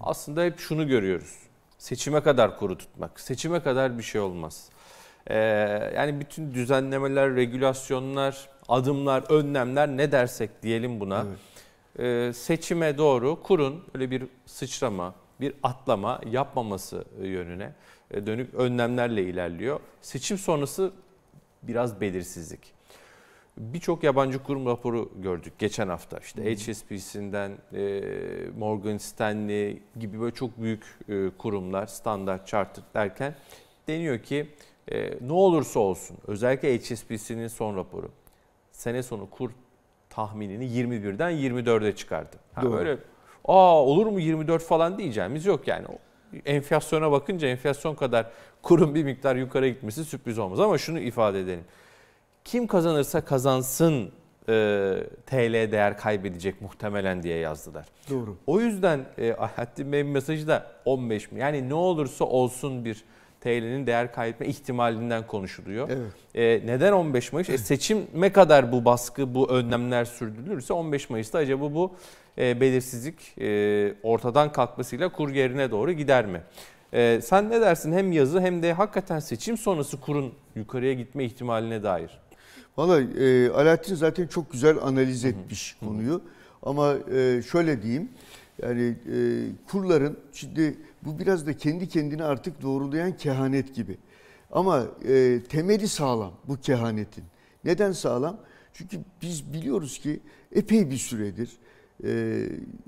aslında hep şunu görüyoruz. Seçime kadar kuru tutmak, seçime kadar bir şey olmaz. Ee, yani bütün düzenlemeler, regülasyonlar, adımlar, önlemler ne dersek diyelim buna. Evet. Ee, seçime doğru kurun öyle bir sıçrama, bir atlama yapmaması yönüne e, dönük önlemlerle ilerliyor. Seçim sonrası biraz belirsizlik birçok yabancı kurum raporu gördük geçen hafta. İşte HSBC'sinden e, Morgan Stanley gibi böyle çok büyük e, kurumlar standart charter derken deniyor ki e, ne olursa olsun özellikle HSBC'nin son raporu sene sonu kur tahminini 21'den 24'e çıkardı. Ha, Doğru. Böyle aa olur mu 24 falan diyeceğimiz yok yani. Enflasyona bakınca enflasyon kadar kurun bir miktar yukarı gitmesi sürpriz olmaz ama şunu ifade edelim kim kazanırsa kazansın e, TL değer kaybedecek muhtemelen diye yazdılar. Doğru. O yüzden e, Alaaddin Bey'in mesajı da 15 mi? Yani ne olursa olsun bir TL'nin değer kaybetme ihtimalinden konuşuluyor. Evet. E, neden 15 Mayıs? E, seçime kadar bu baskı, bu önlemler sürdürülürse 15 Mayıs'ta acaba bu e, belirsizlik e, ortadan kalkmasıyla kur yerine doğru gider mi? E, sen ne dersin hem yazı hem de hakikaten seçim sonrası kurun yukarıya gitme ihtimaline dair? Valla e, Alaaddin zaten çok güzel analiz etmiş Hı-hı. konuyu. Ama e, şöyle diyeyim. Yani e, kurların şimdi bu biraz da kendi kendini artık doğrulayan kehanet gibi. Ama e, temeli sağlam bu kehanetin. Neden sağlam? Çünkü biz biliyoruz ki epey bir süredir e,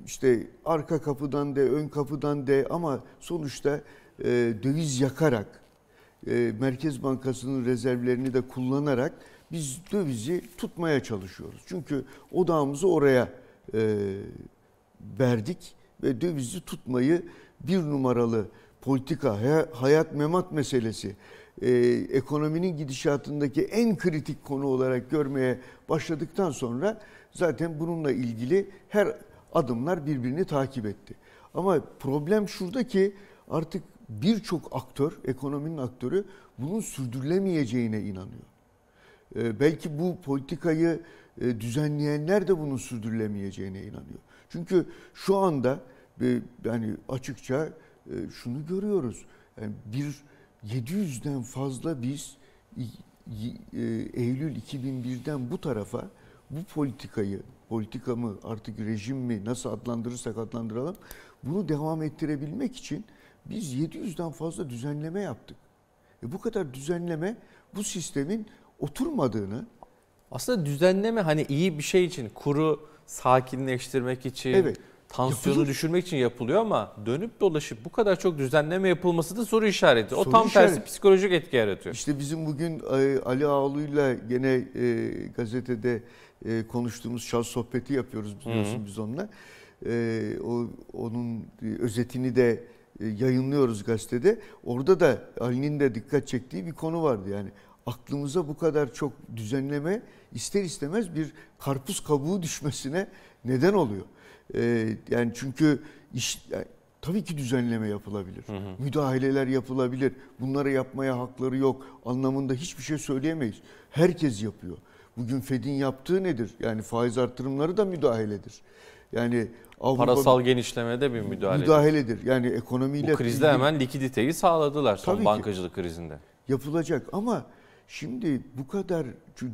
işte arka kapıdan de ön kapıdan de ama sonuçta e, döviz yakarak e, Merkez Bankası'nın rezervlerini de kullanarak biz dövizi tutmaya çalışıyoruz. Çünkü odağımızı oraya e, verdik ve dövizi tutmayı bir numaralı politika, hayat memat meselesi, e, ekonominin gidişatındaki en kritik konu olarak görmeye başladıktan sonra zaten bununla ilgili her adımlar birbirini takip etti. Ama problem şurada ki artık birçok aktör, ekonominin aktörü bunun sürdürülemeyeceğine inanıyor. Ee, belki bu politikayı e, düzenleyenler de bunun sürdürülemeyeceğine inanıyor. Çünkü şu anda e, yani açıkça e, şunu görüyoruz. Yani bir 700'den fazla biz Eylül 2001'den bu tarafa bu politikayı, politika mı artık rejim mi nasıl adlandırırsak adlandıralım bunu devam ettirebilmek için biz 700'den fazla düzenleme yaptık. E bu kadar düzenleme bu sistemin oturmadığını aslında düzenleme hani iyi bir şey için kuru sakinleştirmek için evet. tansiyonu Yapılır. düşürmek için yapılıyor ama dönüp dolaşıp bu kadar çok düzenleme yapılması da soru işareti. Soru o tam işaret. tersi psikolojik etki yaratıyor. İşte bizim bugün e, Ali Ağlu'yla gene e, gazetede e, konuştuğumuz şans sohbeti yapıyoruz biliyorsun Hı-hı. biz onunla. E, o onun özetini de e, yayınlıyoruz gazetede. Orada da Ali'nin de dikkat çektiği bir konu vardı yani aklımıza bu kadar çok düzenleme ister istemez bir karpuz kabuğu düşmesine neden oluyor. Ee, yani çünkü iş yani tabii ki düzenleme yapılabilir. Hı hı. Müdahaleler yapılabilir. Bunları yapmaya hakları yok anlamında hiçbir şey söyleyemeyiz. Herkes yapıyor. Bugün Fed'in yaptığı nedir? Yani faiz artırımları da müdahaledir. Yani Avrupa parasal genişlemede bir müdahale. Müdahaledir. Yani ekonomiyle Bu krizde ilgili... hemen likiditeyi sağladılar son Tabii bankacılık ki. krizinde. Yapılacak ama Şimdi bu kadar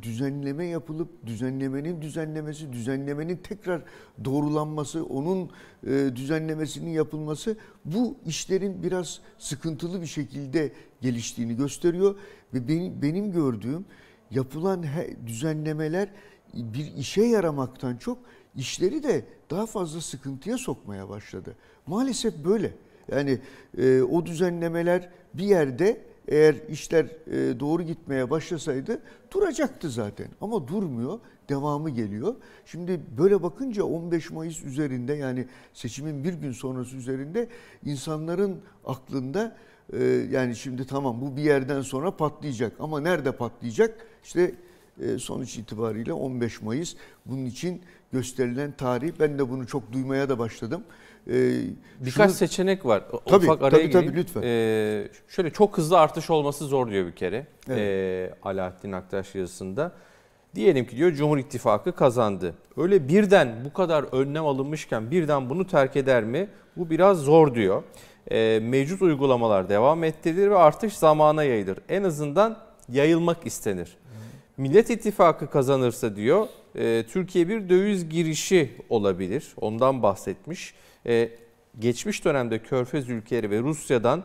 düzenleme yapılıp düzenlemenin düzenlemesi, düzenlemenin tekrar doğrulanması, onun e, düzenlemesinin yapılması bu işlerin biraz sıkıntılı bir şekilde geliştiğini gösteriyor ve benim, gördüğüm yapılan düzenlemeler bir işe yaramaktan çok işleri de daha fazla sıkıntıya sokmaya başladı. Maalesef böyle. Yani e, o düzenlemeler bir yerde eğer işler e, doğru gitmeye başlasaydı duracaktı zaten. Ama durmuyor, devamı geliyor. Şimdi böyle bakınca 15 Mayıs üzerinde yani seçimin bir gün sonrası üzerinde insanların aklında e, yani şimdi tamam bu bir yerden sonra patlayacak ama nerede patlayacak? İşte e, sonuç itibariyle 15 Mayıs bunun için gösterilen tarih. Ben de bunu çok duymaya da başladım. E, Birkaç şunu... seçenek var. Tabii, Ufak araya tabii, tabii, lütfen. E, şöyle çok hızlı artış olması zor diyor bir kere evet. e, Alaaddin Aktaş yazısında. Diyelim ki diyor Cumhur İttifakı kazandı. Öyle birden bu kadar önlem alınmışken birden bunu terk eder mi? Bu biraz zor diyor. E, mevcut uygulamalar devam ettirilir ve artış zamana yayılır. En azından yayılmak istenir. Millet İttifakı kazanırsa diyor e, Türkiye bir döviz girişi olabilir. Ondan bahsetmiş e, geçmiş dönemde Körfez ülkeleri ve Rusya'dan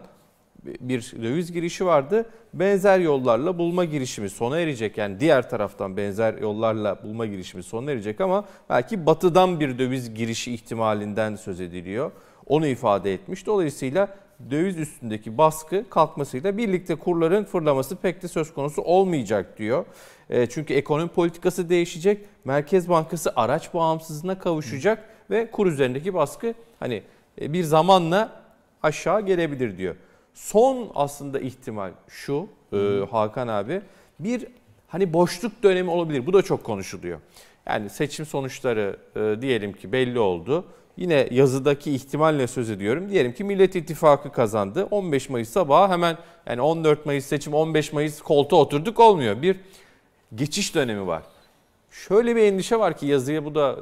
bir döviz girişi vardı. Benzer yollarla bulma girişimi sona erecek. Yani diğer taraftan benzer yollarla bulma girişimi sona erecek ama belki batıdan bir döviz girişi ihtimalinden söz ediliyor. Onu ifade etmiş. Dolayısıyla döviz üstündeki baskı kalkmasıyla birlikte kurların fırlaması pek de söz konusu olmayacak diyor. E, çünkü ekonomi politikası değişecek. Merkez Bankası araç bağımsızlığına kavuşacak ve kur üzerindeki baskı hani e, bir zamanla aşağı gelebilir diyor. Son aslında ihtimal şu e, Hakan abi bir hani boşluk dönemi olabilir. Bu da çok konuşuluyor. Yani seçim sonuçları e, diyelim ki belli oldu. Yine yazıdaki ihtimalle söz ediyorum. Diyelim ki Millet İttifakı kazandı. 15 Mayıs sabahı hemen yani 14 Mayıs seçim 15 Mayıs koltuğa oturduk olmuyor. Bir geçiş dönemi var. Şöyle bir endişe var ki yazıya bu da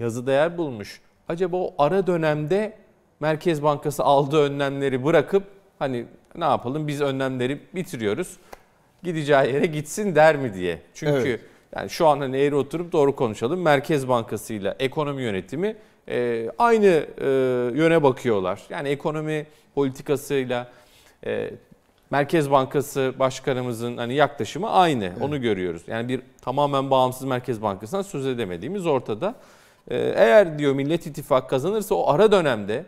yazı değer bulmuş. Acaba o ara dönemde Merkez Bankası aldığı önlemleri bırakıp hani ne yapalım biz önlemleri bitiriyoruz. Gideceği yere gitsin der mi diye. Çünkü evet. yani şu an hani eğri oturup doğru konuşalım. Merkez Bankası ile ekonomi yönetimi e, aynı e, yöne bakıyorlar. Yani ekonomi politikasıyla e, Merkez Bankası Başkanımızın hani yaklaşımı aynı. Evet. Onu görüyoruz. Yani bir tamamen bağımsız Merkez Bankası'ndan söz edemediğimiz ortada. Ee, eğer diyor Millet İttifakı kazanırsa o ara dönemde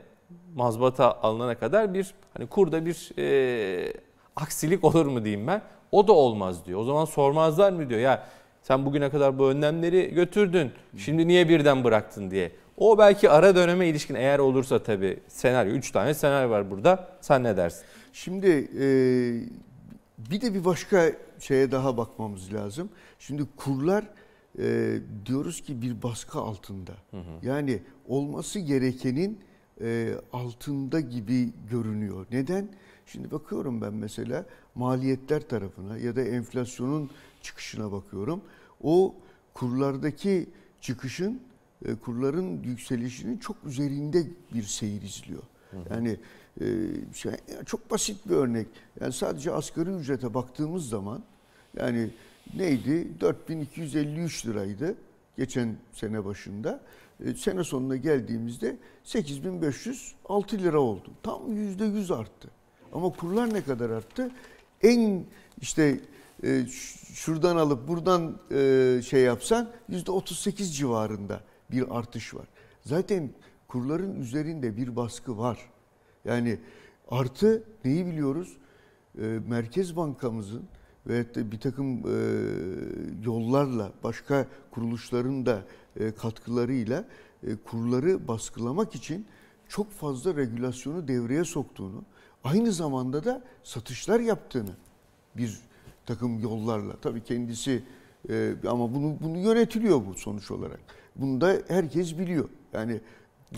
mazbata alınana kadar bir hani kurda bir e, aksilik olur mu diyeyim ben. O da olmaz diyor. O zaman sormazlar mı diyor. Ya sen bugüne kadar bu önlemleri götürdün. Şimdi niye birden bıraktın diye. O belki ara döneme ilişkin eğer olursa tabii senaryo. Üç tane senaryo var burada. Sen ne dersin? Şimdi e, bir de bir başka şeye daha bakmamız lazım. Şimdi kurlar e, diyoruz ki bir baskı altında. Hı hı. Yani olması gerekenin e, altında gibi görünüyor. Neden? Şimdi bakıyorum ben mesela maliyetler tarafına ya da enflasyonun çıkışına bakıyorum. O kurlardaki çıkışın, e, kurların yükselişinin çok üzerinde bir seyir izliyor. Hı hı. Yani e, şey, çok basit bir örnek. Yani sadece asgari ücrete baktığımız zaman yani neydi? 4253 liraydı geçen sene başında. E, sene sonuna geldiğimizde 8506 lira oldu. Tam %100 arttı. Ama kurlar ne kadar arttı? En işte e, şuradan alıp buradan e, şey yapsan %38 civarında bir artış var. Zaten kurların üzerinde bir baskı var. Yani artı neyi biliyoruz? Merkez Bankamızın ve bir takım e, yollarla başka kuruluşların da e, katkılarıyla e, kurları baskılamak için çok fazla regülasyonu devreye soktuğunu, aynı zamanda da satışlar yaptığını bir takım yollarla tabii kendisi e, ama bunu bunu yönetiliyor bu sonuç olarak. Bunu da herkes biliyor. Yani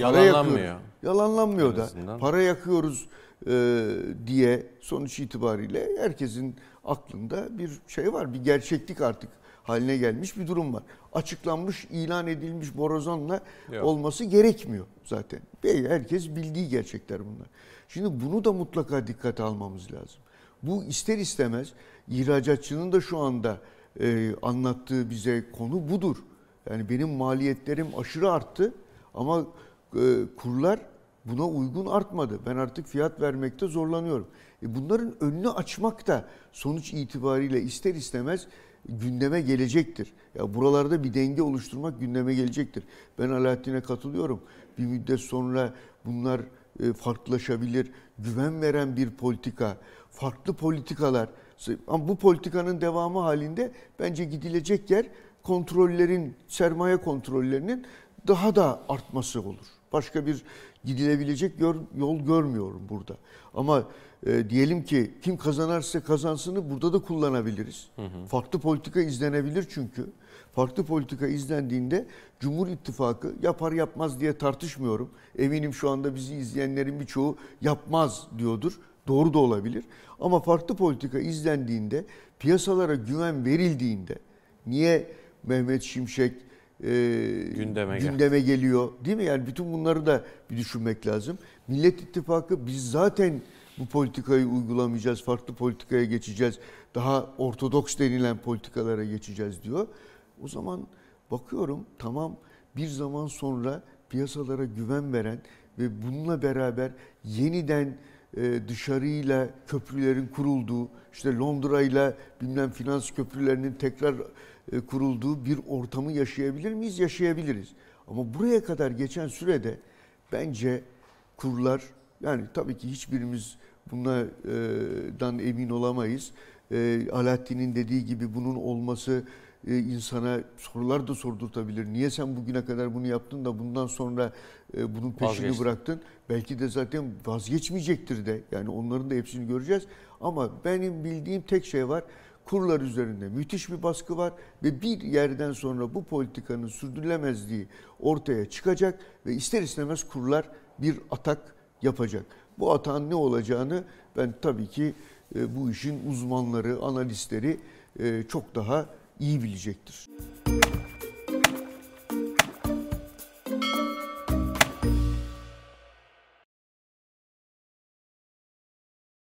para yalanlanmıyor. Yakıyoruz, yalanlanmıyor da para yakıyoruz e, diye sonuç itibariyle herkesin aklında bir şey var. Bir gerçeklik artık haline gelmiş bir durum var. Açıklanmış, ilan edilmiş borazanla Yok. olması gerekmiyor zaten. herkes bildiği gerçekler bunlar. Şimdi bunu da mutlaka dikkate almamız lazım. Bu ister istemez ihracatçının da şu anda e, anlattığı bize konu budur. Yani benim maliyetlerim aşırı arttı ama e, kurlar buna uygun artmadı. Ben artık fiyat vermekte zorlanıyorum. E bunların önünü açmak da sonuç itibariyle ister istemez gündeme gelecektir. Ya buralarda bir denge oluşturmak gündeme gelecektir. Ben Alaaddin'e katılıyorum. Bir müddet sonra bunlar e, farklılaşabilir. Güven veren bir politika, farklı politikalar. Ama bu politikanın devamı halinde bence gidilecek yer kontrollerin, sermaye kontrollerinin daha da artması olur. Başka bir gidilebilecek yol görmüyorum burada. Ama e, diyelim ki kim kazanarsa kazansını burada da kullanabiliriz. Hı hı. Farklı politika izlenebilir çünkü. Farklı politika izlendiğinde Cumhur İttifakı yapar yapmaz diye tartışmıyorum. Eminim şu anda bizi izleyenlerin birçoğu yapmaz diyordur. Doğru da olabilir. Ama farklı politika izlendiğinde, piyasalara güven verildiğinde niye Mehmet Şimşek, e, gündeme, gündeme geliyor. Değil mi? Yani bütün bunları da bir düşünmek lazım. Millet İttifakı biz zaten bu politikayı uygulamayacağız, farklı politikaya geçeceğiz, daha ortodoks denilen politikalara geçeceğiz diyor. O zaman bakıyorum tamam bir zaman sonra piyasalara güven veren ve bununla beraber yeniden e, dışarıyla köprülerin kurulduğu, işte Londra ile bilmem finans köprülerinin tekrar e, kurulduğu bir ortamı yaşayabilir miyiz? Yaşayabiliriz. Ama buraya kadar geçen sürede bence kurlar, yani tabii ki hiçbirimiz bundan e, emin olamayız. E, Alaaddin'in dediği gibi bunun olması e, insana sorular da sordurtabilir. Niye sen bugüne kadar bunu yaptın da bundan sonra e, bunun peşini Vazgeçtim. bıraktın? Belki de zaten vazgeçmeyecektir de. Yani onların da hepsini göreceğiz. Ama benim bildiğim tek şey var. Kurlar üzerinde müthiş bir baskı var ve bir yerden sonra bu politikanın sürdürülemezliği ortaya çıkacak ve ister istemez kurlar bir atak yapacak. Bu atağın ne olacağını ben tabii ki e, bu işin uzmanları, analistleri çok daha iyi bilecektir. Müzik